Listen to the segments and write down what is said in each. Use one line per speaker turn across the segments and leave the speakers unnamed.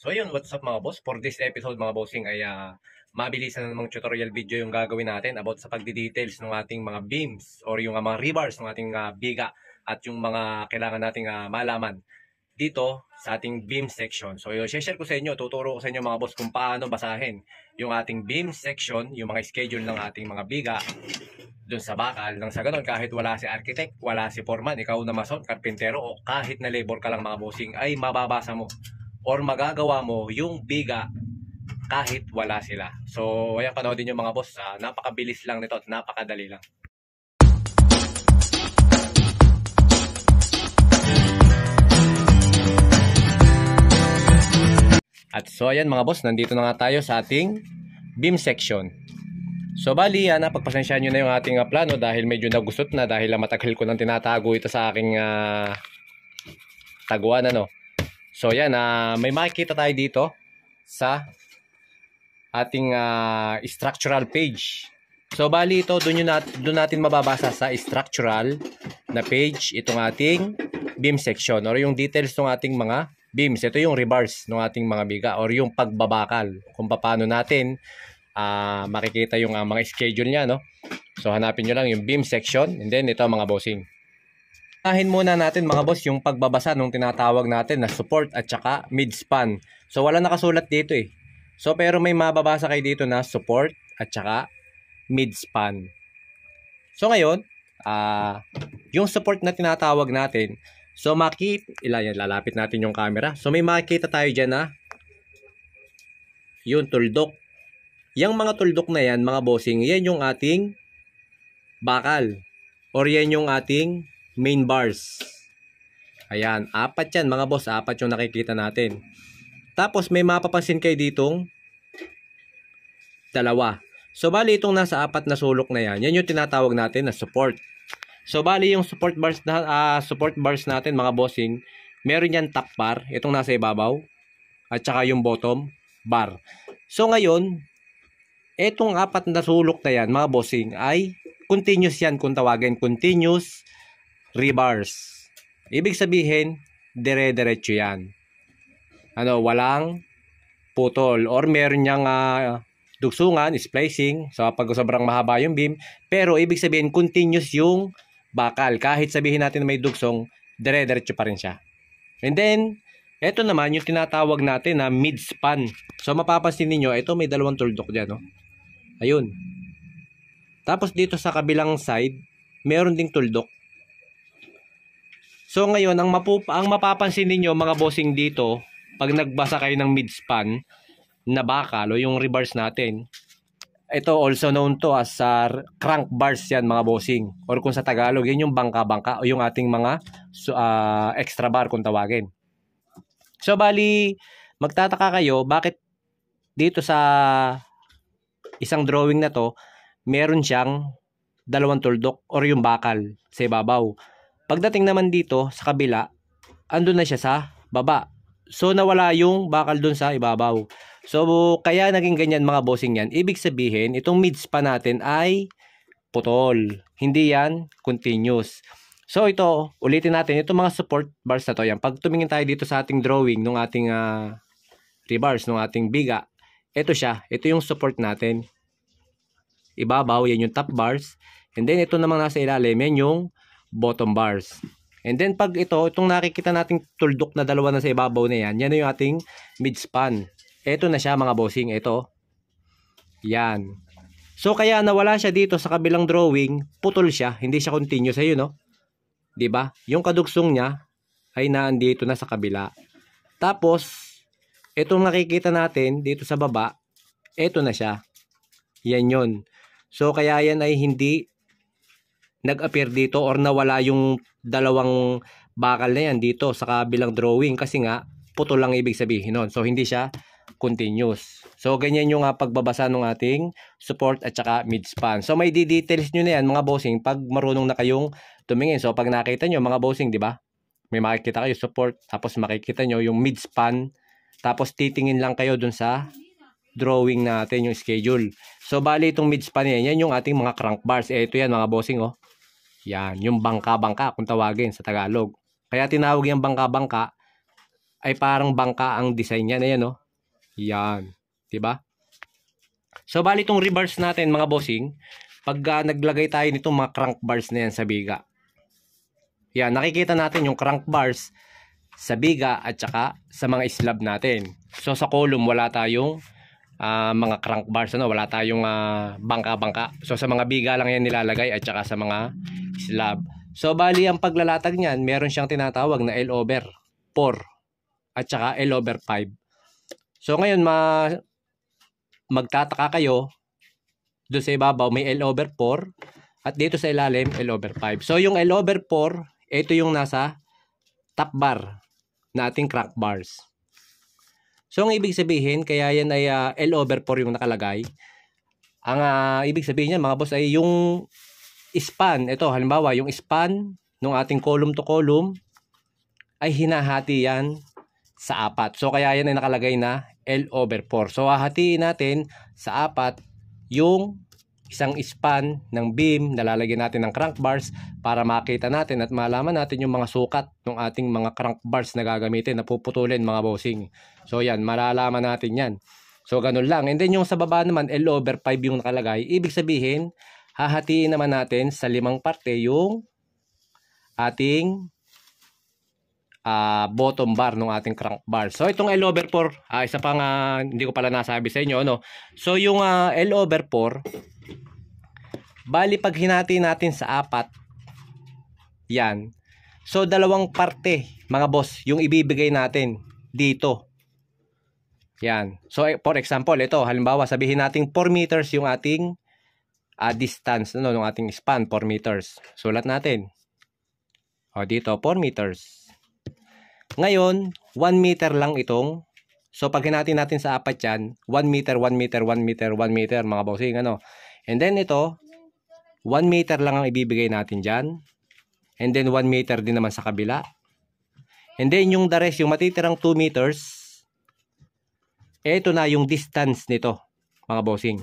So yun, what's up mga boss? For this episode mga bossing ay uh, mabilisan na namang tutorial video yung gagawin natin about sa pagdi-details ng ating mga beams or yung uh, mga rebars ng ating uh, biga at yung mga kailangan nating uh, malaman dito sa ating beam section. So yun, share ko sa inyo, tuturo ko sa inyo mga boss kung paano basahin yung ating beam section, yung mga schedule ng ating mga biga doon sa bakal nang sa ganun kahit wala si architect, wala si foreman, ikaw na mason, karpintero o kahit na labor ka lang mga bossing ay mababasa mo or magagawa mo yung biga kahit wala sila. So, ayan, panoodin nyo mga boss. Uh, napakabilis lang nito at napakadali lang. At so ayan mga boss, nandito na nga tayo sa ating beam section. So bali, ah, napagpasensya nyo na yung ating ah, plano dahil medyo nagusot na dahil uh, matagal ko nang tinatago ito sa aking uh, taguan ano. So yan, uh, ah, may makikita tayo dito sa ating uh, structural page. So bali ito, doon, nat doon natin mababasa sa structural na page itong ating beam section or yung details ng ating mga beams. Ito yung rebars ng ating mga biga or yung pagbabakal kung paano natin uh, makikita yung uh, mga schedule niya. No? So hanapin nyo lang yung beam section and then ito ang mga bossing. Unahin muna natin mga boss yung pagbabasa nung tinatawag natin na support at saka mid-span. So wala nakasulat dito eh. So pero may mababasa kayo dito na support at saka mid-span. So ngayon, uh, yung support na tinatawag natin, so makita, ilan yan, lalapit natin yung camera. So may makita tayo dyan na yung tuldok. Yang mga tuldok na yan, mga bossing, yan yung ating bakal. Or yan yung ating main bars. Ayan, apat yan mga boss, apat yung nakikita natin. Tapos may mapapansin kayo ditong dalawa. So bali itong nasa apat na sulok na yan, yan yung tinatawag natin na support. So bali yung support bars na uh, support bars natin mga bossing, meron yan top bar, itong nasa ibabaw at saka yung bottom bar. So ngayon, etong apat na sulok na yan mga bossing ay continuous yan kung tawagin continuous rebars. Ibig sabihin, dire-diretso yan. Ano, walang putol or meron niyang uh, dugsungan, splicing, so pag sobrang mahaba yung beam, pero ibig sabihin continuous yung bakal. Kahit sabihin natin may dugsong, dire-diretso pa rin siya. And then, ito naman yung tinatawag natin na mid-span. So mapapansin niyo ito may dalawang tuldok diyan, no? Ayun. Tapos dito sa kabilang side, meron ding tuldok. So ngayon, ang, mapupa, ang mapapansin ninyo mga bossing dito, pag nagbasa kayo ng midspan na bakal o yung reverse natin, ito also known to as uh, crank bars yan mga bossing or kung sa Tagalog yan yung bangka-bangka o yung ating mga uh, extra bar kung tawagin so bali magtataka kayo bakit dito sa isang drawing na to meron siyang dalawang tuldok or yung bakal sa ibabaw Pagdating naman dito sa kabila, andun na siya sa baba. So nawala yung bakal dun sa ibabaw. So kaya naging ganyan mga bossing yan. Ibig sabihin, itong mids pa natin ay putol. Hindi yan continuous. So ito, ulitin natin, itong mga support bars na to. Yan. Pag tumingin tayo dito sa ating drawing ng ating uh, rebars, ng ating biga, ito siya. Ito yung support natin. Ibabaw, yan yung top bars. And then ito namang nasa ilalim, yan yung bottom bars. And then pag ito, itong nakikita nating tuldok na dalawa na sa ibabaw na yan, yan yung ating midspan. Ito na siya mga bossing, ito. Yan. So kaya nawala siya dito sa kabilang drawing, putol siya, hindi siya continue sa iyo, no. 'Di ba? Yung kadugsong niya ay naandito na sa kabila. Tapos itong nakikita natin dito sa baba, ito na siya. Yan 'yon. So kaya yan ay hindi nag-appear dito or nawala yung dalawang bakal na yan dito sa kabilang drawing kasi nga puto lang ibig sabihin nun. So hindi siya continuous. So ganyan yung uh, pagbabasa ng ating support at saka midspan. So may details nyo na yan mga bossing pag marunong na kayong tumingin. So pag nakita nyo mga bossing, di ba? May makikita kayo support tapos makikita nyo yung midspan tapos titingin lang kayo dun sa drawing natin yung schedule. So bali itong midspan yan, yan yung ating mga crank bars. Eh, ito yan mga bossing oh. Yan, yung bangka-bangka kung tawagin sa Tagalog. Kaya tinawag yung bangka-bangka ay parang bangka ang design niya. Ayan, no? Oh. Yan. Diba? So, bali itong reverse natin, mga bossing, pag uh, naglagay tayo nitong mga crank bars na yan sa biga. Yan, nakikita natin yung crank bars sa biga at saka sa mga slab natin. So, sa column, wala tayong uh, mga crank bars, ano? wala tayong ah, bangka-bangka. Uh, bangka -bangka. so, sa mga biga lang yan nilalagay at saka sa mga slab. So bali ang paglalatag niyan, meron siyang tinatawag na L over 4 at saka L over 5. So ngayon ma magtataka kayo doon sa ibabaw may L over 4 at dito sa ilalim L over 5. So yung L over 4, ito yung nasa top bar na ating crack bars. So ang ibig sabihin, kaya yan ay uh, L over 4 yung nakalagay. Ang uh, ibig sabihin niya mga boss ay yung span, ito halimbawa yung span ng ating column to column ay hinahati yan sa apat. So kaya yan ay nakalagay na L over 4. So hahatiin natin sa apat yung isang span ng beam na lalagyan natin ng crank bars para makita natin at malaman natin yung mga sukat ng ating mga crank bars na gagamitin na puputulin mga bossing. So yan, malalaman natin yan. So ganun lang. And then yung sa baba naman L over 5 yung nakalagay. Ibig sabihin, hahatiin naman natin sa limang parte yung ating uh, bottom bar ng ating crank bar. So itong L over 4, uh, ah, isa pang uh, hindi ko pala nasabi sa inyo no. So yung uh, L over 4 bali pag hinati natin sa apat yan. So dalawang parte mga boss yung ibibigay natin dito. Yan. So eh, for example, ito halimbawa sabihin nating 4 meters yung ating a distance no, ng ating span, 4 meters. Sulat natin. O, dito, 4 meters. Ngayon, 1 meter lang itong. So, pag hinati natin sa apat yan, 1 meter, 1 meter, 1 meter, 1 meter, mga bossing, ano. And then ito, 1 meter lang ang ibibigay natin dyan. And then 1 meter din naman sa kabila. And then yung the rest, yung matitirang 2 meters, eto na yung distance nito, mga bossing.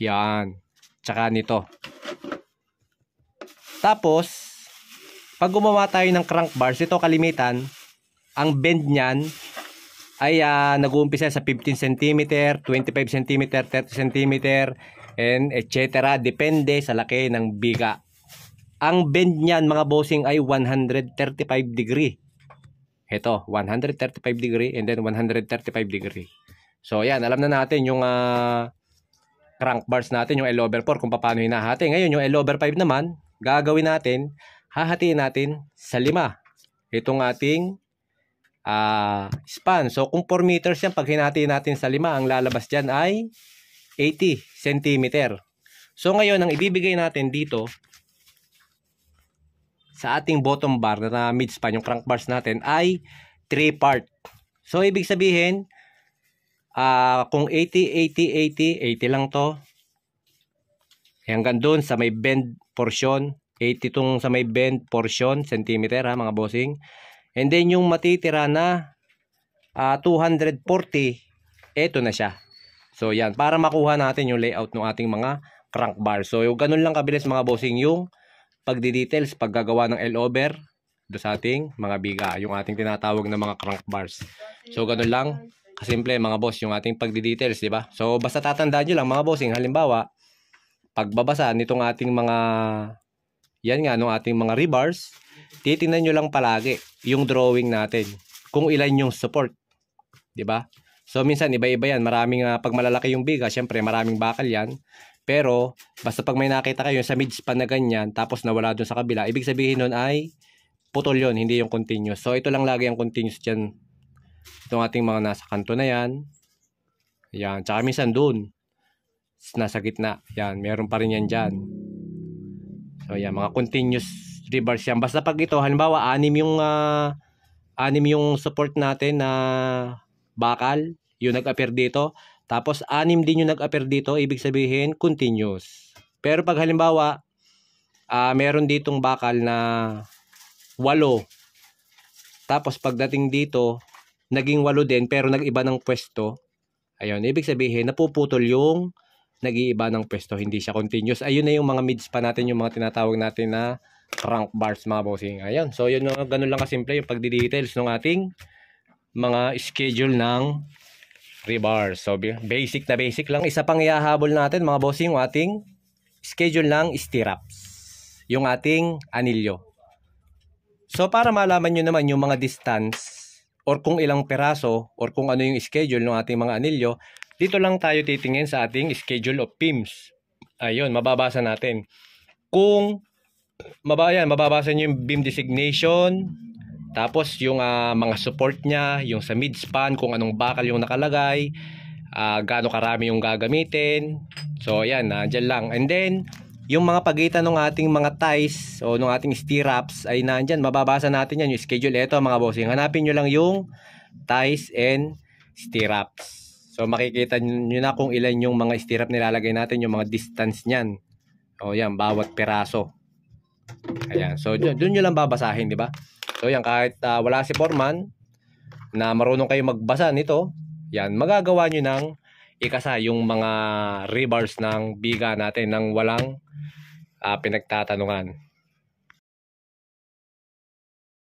Ayan tsaka nito. Tapos, pag gumawa tayo ng crank bars, ito kalimitan, ang bend niyan ay uh, nag-uumpisa sa 15 cm, 25 cm, 30 cm, and etc. Depende sa laki ng biga. Ang bend niyan mga bossing ay 135 degree. Ito, 135 degree and then 135 degree. So, yan. Alam na natin yung uh, crank bars natin, yung L over 4, kung paano hinahati. Ngayon, yung L over 5 naman, gagawin natin, hahatiin natin sa 5. Itong ating uh, span. So, kung 4 meters yan, pag hinatiin natin sa 5, ang lalabas dyan ay 80 cm. So, ngayon, ang ibibigay natin dito, sa ating bottom bar na mid span, yung crank bars natin, ay 3 part. So, ibig sabihin, uh, kung 80, 80, 80, 80 lang to. Eh, hanggang doon sa may bend portion. 80 tong sa may bend portion, centimeter ha mga bossing. And then yung matitira na uh, ah, 240, eto na siya. So yan, para makuha natin yung layout ng ating mga crank bar. So yung ganun lang kabilis mga bossing yung pagdi-details, paggagawa ng L-over do sa ating mga biga, yung ating tinatawag na mga crank bars. So ganun lang. Kasimple mga boss yung ating pagdi-details, di ba? So basta tatandaan niyo lang mga boss, bossing, halimbawa, pagbabasa nitong ating mga yan nga nung ating mga rebars, titingnan niyo lang palagi yung drawing natin kung ilan yung support, di ba? So minsan iba-iba yan, maraming uh, pag malalaki yung biga, syempre maraming bakal yan. Pero basta pag may nakita kayo sa midspan na ganyan tapos nawala doon sa kabila, ibig sabihin noon ay putol yun, hindi yung continuous. So ito lang lagi ang continuous diyan Itong ating mga nasa kanto na yan. Ayan. Tsaka minsan doon. Nasa gitna. Yan. Meron pa rin yan dyan. So yan. Mga continuous reverse yan. Basta pag ito, halimbawa, anim yung, uh, anim yung support natin na bakal. Yung nag-appear dito. Tapos, anim din yung nag-appear dito. Ibig sabihin, continuous. Pero pag halimbawa, uh, meron ditong bakal na walo. Tapos pagdating dito, naging walo din pero nag-iba ng pwesto. Ayun, ibig sabihin napuputol yung nag-iiba ng pwesto, hindi siya continuous. Ayun na yung mga mids pa natin, yung mga tinatawag natin na rank bars mga bossing. Ayun, so yun, ganun lang kasimple yung pagdi-details ng ating mga schedule ng rebar. So basic na basic lang. Isa pang iahabol natin mga bossing, yung ating schedule ng stirrups. Yung ating anilyo. So para malaman nyo naman yung mga distance or kung ilang peraso or kung ano yung schedule ng ating mga anilyo, dito lang tayo titingin sa ating schedule of PIMS. Ayun, mababasa natin. Kung mabayan, mababasa niyo yung beam designation, tapos yung uh, mga support niya, yung sa midspan, kung anong bakal yung nakalagay, uh, gaano karami yung gagamitin. So, ayan, uh, ah, diyan lang. And then, yung mga pagitan ng ating mga ties o ng ating stirrups ay nandyan. Mababasa natin yan yung schedule. Ito mga bossing, hanapin nyo lang yung ties and stirrups. So makikita nyo na kung ilan yung mga stirrup nilalagay natin, yung mga distance nyan. O yan, bawat peraso. Ayan. So dun, dun nyo lang babasahin, di ba? So yan, kahit uh, wala si Foreman na marunong kayo magbasa nito, yan, magagawa nyo ng Ikasa, yung mga rebars ng biga natin nang walang uh, pinagtatanungan.